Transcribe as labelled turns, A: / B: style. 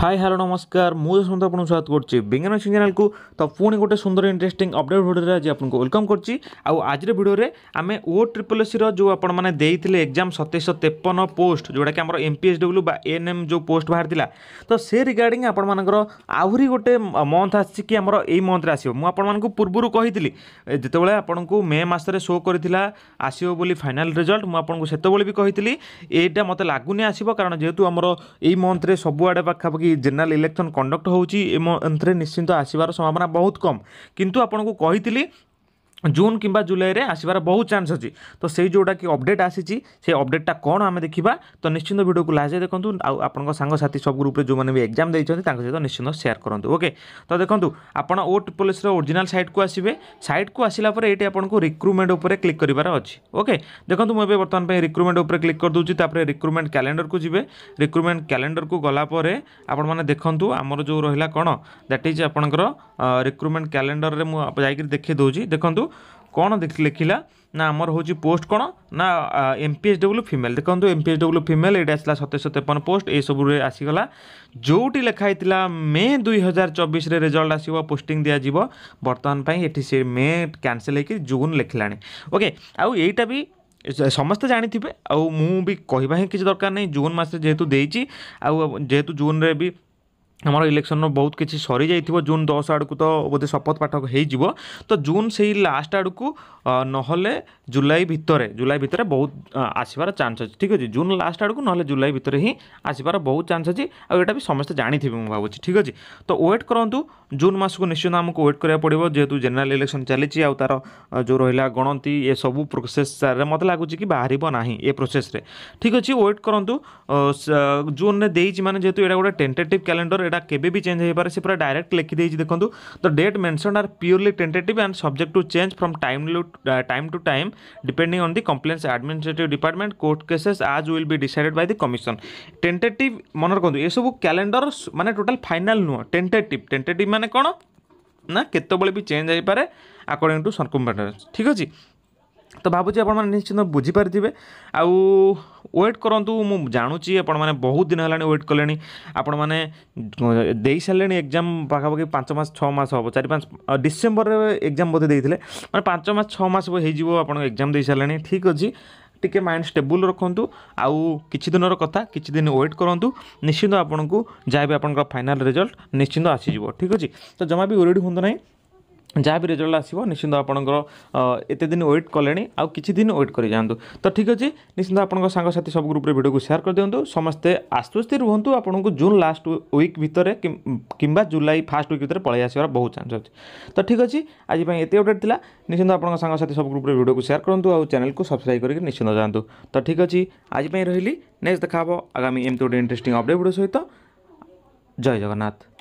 A: hi hello ನಮಸ್ಕಾರ ମୁଁ ସନ୍ତ ଆପଣଙ୍କୁ ସ୍ୱାଗତ କରୁଛି ବେଙ୍ଗନାସି ଚ୍ୟାନେଲକୁ ତ ପୁଣି ଗୋଟେ ସୁନ୍ଦର ଇଣ୍ଟରେଷ୍ଟିଂ ଅପଡ଼େଟ୍ ଭିଡ଼ିଓରେ ଆଜି ଆପଣଙ୍କୁ ୱେଲକମ୍ କରୁଛି ଆଉ ଆଜିର ଭିଡ଼ିଓରେ ଆମେ ଓ ଟ୍ରିପଲ୍ ଏସ୍ସିର ଯେଉଁ ଆପଣମାନେ ଦେଇଥିଲେ ଏକ୍ଜାମ୍ ସତେଇଶହ ତେପନ ପୋଷ୍ଟ ଯେଉଁଟାକି ଆମର ଏମ୍ ପି ଏସ୍ ଡବ୍ଲ୍ୟୁ ବା ଏନ୍ ଏମ୍ ଯେଉଁ ପୋଷ୍ଟ ବାହାରିଥିଲା ତ ସେ ରିଗାର୍ଡ଼ିଂ ଆପଣମାନଙ୍କର ଆହୁରି ଗୋଟେ ମନ୍ଥ ଆସିଛି କି ଆମର ଏଇ ମନ୍ଥରେ ଆସିବ ମୁଁ ଆପଣମାନଙ୍କୁ ପୂର୍ବରୁ କହିଥିଲି ଯେତେବେଳେ ଆପଣଙ୍କୁ ମେ ମାସରେ ଶୋ କରିଥିଲା ଆସିବ ବୋଲି ଫାଇନାଲ୍ ରେଜଲ୍ଟ ମୁଁ ଆପଣଙ୍କୁ ସେତେବେଳେ ବି କହିଥିଲି ଏଇଟା ମୋତେ ଲାଗୁନି ଆସିବ କାରଣ ଯେହେତୁ ଆମର ଏଇ ମନ୍ଥରେ ସବୁଆଡ଼େ ପାଖାପାଖି କି ଜେନେରାଲ ଇଲେକ୍ସନ୍ କଣ୍ଡକ୍ଟ ହେଉଛି ଏମ ଏଥିରେ ନିଶ୍ଚିନ୍ତ ଆସିବାର ସମ୍ଭାବନା ବହୁତ କମ୍ କିନ୍ତୁ ଆପଣଙ୍କୁ କହିଥିଲି জুন কিংবা জুলাইরে আসবার বহু চান্স অছি তো সেই যেটা কি অপডেট আসিছি সেই অপডেটটা কোণ আমি দেখিবা তো নিশ্চিন্ত ভিডিওকে লাস্টে দেখুন আপনার সাংসাথী সব গ্রুপে যে এক্সাম দিয়েছেন তাঁর সহ নিশ্চিন্ত সেয়ার করতু ওকে তো দেখুন আপনার ও ট্রিপলএসর ওরিজিনাল সাইটকু আসবে সাইটকু আসিলা পরে এটি আপনার রিক্রুটমেন্ট উপরে ক্লিক করবার অছে ওকে দেখুন মু এবার বর্তমান রিক্রুটমেন্ট উপরে ক্লিক করদেছি তাপরে রিক্রুটমেন্ট ক্যালেন্ডরকু যাবে রিক্রুটমেন্ট ক্যালেন্ডরকু গলাপরে আপন মানে দেখুন আমার যে রহিলা কোণ দ্যাট ইজ আপনার রিক্রুটমেন্ট ক্যালেন্ডরের যাই দেখে দেছি দেখুন କ'ଣ ଲେଖିଲା ନା ଆମର ହେଉଛି ପୋଷ୍ଟ କ'ଣ ନା M P H W female ଦେଖନ୍ତୁ M P H W female ଏଇଟା ଆସିଲା ସତେଇଶହ ତେପନ ପୋଷ୍ଟ ଏସବୁରେ ଆସିଗଲା ଯେଉଁଠି ଲେଖା ହେଇଥିଲା ମେ ଦୁଇ ହଜାର ଚବିଶରେ ରେଜଲ୍ଟ ଆସିବ ପୋଷ୍ଟିଂ ଦିଆଯିବ ବର୍ତ୍ତମାନ ପାଇଁ ଏଠି ସେ ମେ କ୍ୟାନସେଲ୍ ହେଇକି ଜୁନ୍ ଲେଖିଲାଣି ଓକେ ଆଉ ଏଇଟା ବି ସମସ୍ତେ ଜାଣିଥିବେ ଆଉ ମୁଁ ବି କହିବା ହିଁ କିଛି ଦରକାର ନାହିଁ ଜୁନ୍ ମାସରେ ଯେହେତୁ ଦେଇଛି ଆଉ ଯେହେତୁ ଜୁନ୍ରେ ବି ଆମର ଇଲେକ୍ସନର ବହୁତ କିଛି ସରିଯାଇଥିବ ଜୁନ୍ ଦଶ ଆଡ଼କୁ ତ ବୋଧେ ଶପଥ ପାଠ ହେଇଯିବ ତ ଜୁନ୍ ସେଇ ଲାଷ୍ଟ ଆଡ଼କୁ ନହେଲେ ଜୁଲାଇ ଭିତରେ ଜୁଲାଇ ଭିତରେ ବହୁତ ଆସିବାର ଚାନ୍ସ ଅଛି ଠିକ୍ ଅଛି ଜୁନ୍ ଲାଷ୍ଟ ଆଡ଼କୁ ନହେଲେ ଜୁଲାଇ ଭିତରେ ହିଁ ଆସିବାର ବହୁତ ଚାନ୍ସ ଅଛି ଆଉ ଏଇଟା ବି ସମସ୍ତେ ଜାଣିଥିବେ ମୁଁ ଭାବୁଛି ଠିକ୍ ଅଛି ତ ୱେଟ୍ କରନ୍ତୁ ଜୁନ୍ ମାସକୁ ନିଶ୍ଚିନ୍ତ ଆମକୁ ୱେଟ୍ କରିବାକୁ ପଡ଼ିବ ଯେହେତୁ ଜେନେରାଲ ଇଲେକ୍ସନ୍ ଚାଲିଛି ଆଉ ତା'ର ଯେଉଁ ରହିଲା ଗଣତି ଏସବୁ ପ୍ରୋସେସ୍ରେ ମୋତେ ଲାଗୁଛି କି ବାହାରିବ ନାହିଁ ଏ ପ୍ରୋସେସ୍ରେ ଠିକ୍ ଅଛି ୱେଟ୍ କରନ୍ତୁ ଜୁନ୍ରେ ଦେଇଛି ମାନେ ଯେହେତୁ ଏଇଟା ଗୋଟେ ଟେଣ୍ଟେଟିଭ୍ କ୍ୟାଲେଣ୍ଡର୍ এটা কেবে বি চেঞ্জ হয়ে পারে সে পুরা ডাইরেক্ট লিখি দিয়েছি দেখুন the date mention are purely tentative and subject to change from time time to time depending on the compliance administrative department court cases as will be decided by the commission tentative মনে রাখুন এসব calendar মানে total final নুহ tentative tentative মানে কোণ না কেতবে be change হয়ে পারে আকর্ডিং টু সরকুমভেন্ট ঠিক আছে ତ ଭାବୁଛି ଆପଣମାନେ ନିଶ୍ଚିନ୍ତ ବୁଝିପାରିଥିବେ ଆଉ ୱେଟ୍ କରନ୍ତୁ ମୁଁ ଜାଣୁଛି ଆପଣମାନେ ବହୁତ ଦିନ ହେଲାଣି ୱେଟ୍ କଲେଣି ଆପଣମାନେ ଦେଇସାରିଲେଣି ଏକ୍ଜାମ୍ ପାଖାପାଖି ପାଞ୍ଚ ମାସ ଛଅ ମାସ ହେବ ଚାରି ପାଞ୍ଚ ଡିସେମ୍ବରରେ ଏକ୍ଜାମ୍ ବୋଧେ ଦେଇଥିଲେ ମାନେ ପାଞ୍ଚ ମାସ ଛଅ ମାସ ହେଇଯିବ ଆପଣ ଏକ୍ଜାମ୍ ଦେଇସାରିଲେଣି ଠିକ୍ ଅଛି ଟିକେ ମାଇଣ୍ଡ ଷ୍ଟେବୁଲ୍ ରଖନ୍ତୁ ଆଉ କିଛି ଦିନର କଥା କିଛି ଦିନ ୱେଟ୍ କରନ୍ତୁ ନିଶ୍ଚିନ୍ତ ଆପଣଙ୍କୁ ଯାହା ବି ଆପଣଙ୍କର ଫାଇନାଲ୍ ରେଜଲ୍ଟ ନିଶ୍ଚିନ୍ତ ଆସିଯିବ ଠିକ୍ ଅଛି ତ ଜମା ବି ୱରିଡ଼୍ ହୁଅନ୍ତୁ ନାହିଁ ଯାହା ବି ରେଜଲ୍ଟ ଆସିବ ନିଶ୍ଚିନ୍ତ ଆପଣଙ୍କର ଏତେ ଦିନ ୱେଟ୍ କଲେଣି ଆଉ କିଛି ଦିନ ୱେଟ୍ କରିଯାଆନ୍ତୁ ତ ଠିକ୍ ଅଛି ନିଶ୍ଚିନ୍ତ ଆପଣଙ୍କ ସାଙ୍ଗସାଥି ସବୁ ଗ୍ରୁପ୍ରେ ଭିଡ଼ିଓକୁ ସେୟାର କରିଦିଅନ୍ତୁ ସମସ୍ତେ ଆଶ୍ୱସ୍ତି ରୁହନ୍ତୁ ଆପଣଙ୍କୁ ଜୁନ୍ ଲାଷ୍ଟ ୱିକ୍ ଭିତରେ କିମ୍ବା ଜୁଲାଇ ଫାର୍ଷ୍ଟ ୱିକ୍ ଭିତରେ ପଳାଇ ଆସିବାର ବହୁତ ଚାନ୍ସ ଅଛି ତ ଠିକ୍ ଅଛି ଆଜି ପାଇଁ ଏତେ ଅପଡ଼େଟ୍ ଥିଲା ନିଶ୍ଚିନ୍ତ ଆପଣଙ୍କ ସାଙ୍ଗସାଥି ସବୁ ଗ୍ରୁପ୍ରେ ଭିଡ଼ିଓକୁ ସେୟାର କରନ୍ତୁ ଆଉ ଚ୍ୟାନେଲକୁ ସବସ୍କ୍ରାଇବ୍ କରିକି ନିଶ୍ଚିନ୍ତ ଯାଆନ୍ତୁ ତ ଠିକ୍ ଅଛି ଆଜି ପାଇଁ ରହିଲି ନେକ୍ସଟ ଦେଖା ହେବ ଆଗାମୀ ଏମିତି ଗୋଟେ ଇଣ୍ଟରେଷ୍ଟିଂ ଅପଡ଼େଟ୍ ଭିଡ଼ିଓ ସହିତ ଜୟ ଜଗନ୍ନାଥ